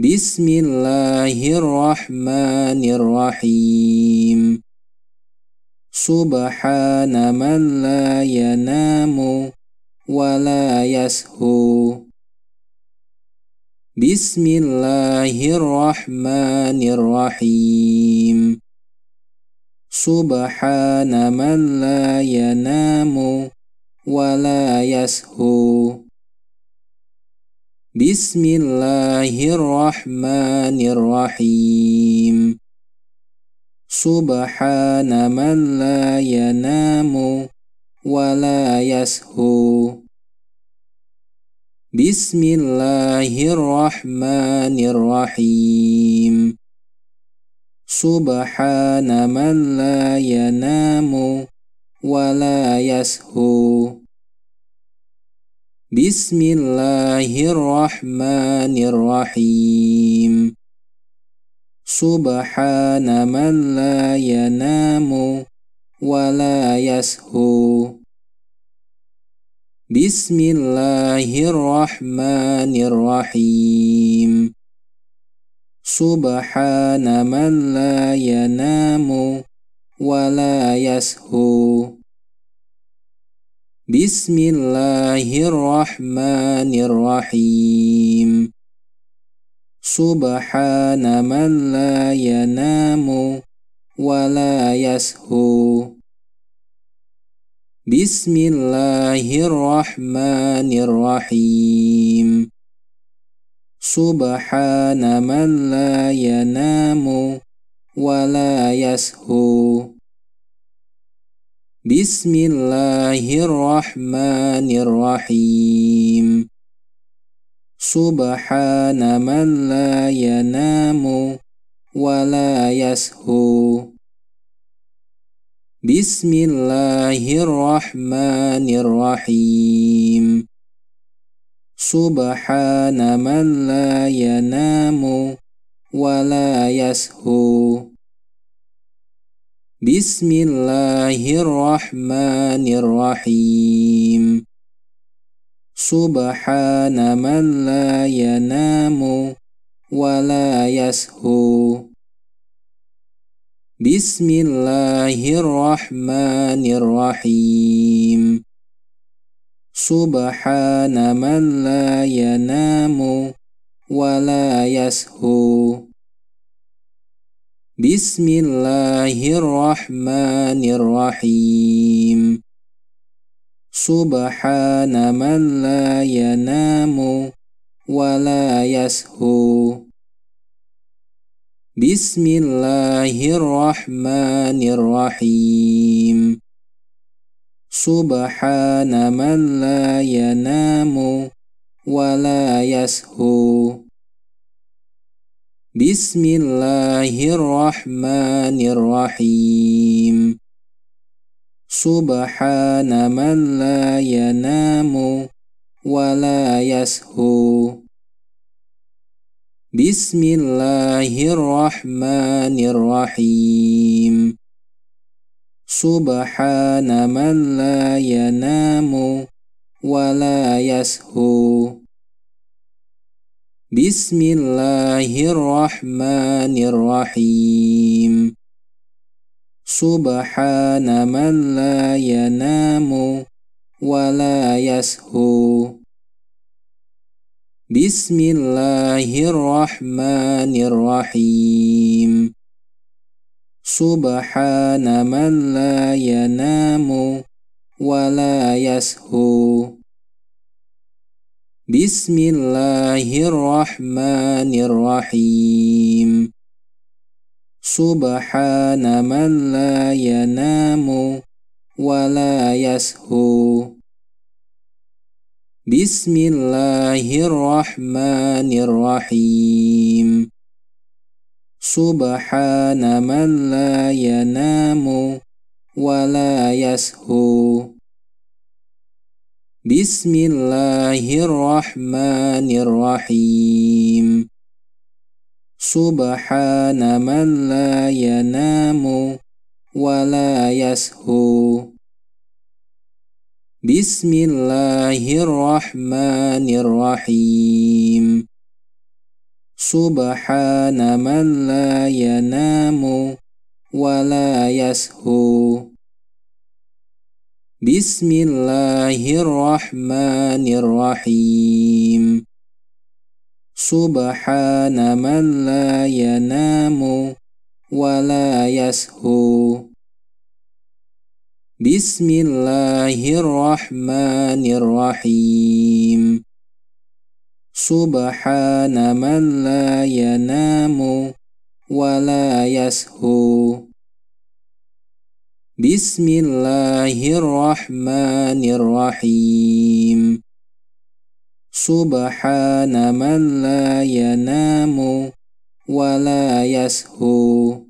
بسم الله الرحمن الرحيم سبحان من لا ينام ولا يسهو بسم الله الرحمن الرحيم سبحان من لا ينام ولا يسهو بسم الله الرحمن الرحيم سبحان من لا ينام ولا يسهو بسم الله الرحمن الرحيم سبحان من لا ينام ولا يسهو بسم الله الرحمن الرحيم سبحان من لا ينام ولا يسهو بسم الله الرحمن الرحيم سبحان من لا ينام ولا يسهو بسم الله الرحمن الرحيم سبحان من لا ينام ولا يسهو بسم الله الرحمن الرحيم سبحان من لا ينام ولا يسهو بسم الله الرحمن الرحيم سبحان من لا ينام ولا يسهو بسم الله الرحمن الرحيم سبحان من لا ينام ولا يسهو بسم الله الرحمن الرحيم سبحان من لا ينام ولا يسهو بسم الله الرحمن الرحيم سبحان من لا ينام ولا يسهو بسم الله الرحمن الرحيم سبحان من لا ينام ولا يسهو بسم الله الرحمن الرحيم سبحان من لا ينام ولا يسهو بسم الله الرحمن الرحيم سبحان من لا ينام ولا يسهو بسم الله الرحمن الرحيم سبحان من لا ينام ولا يسهو بسم الله الرحمن الرحيم سبحان من لا ينام ولا يسهو بسم الله الرحمن الرحيم سبحان من لا ينام ولا يسهو بسم الله الرحمن الرحيم سبحان من لا ينام ولا يسهو بسم الله الرحمن الرحيم سبحان من لا ينام ولا يسهو بسم الله الرحمن الرحيم سبحان من لا ينام ولا يسهو بسم الله الرحمن الرحيم سبحان من لا ينام ولا يسهو بسم الله الرحمن الرحيم سبحان من لا ينام ولا يسهو بسم الله الرحمن الرحيم سبحان من لا ينام ولا يسهو بسم الله الرحمن الرحيم سبحان من لا ينام ولا يسهو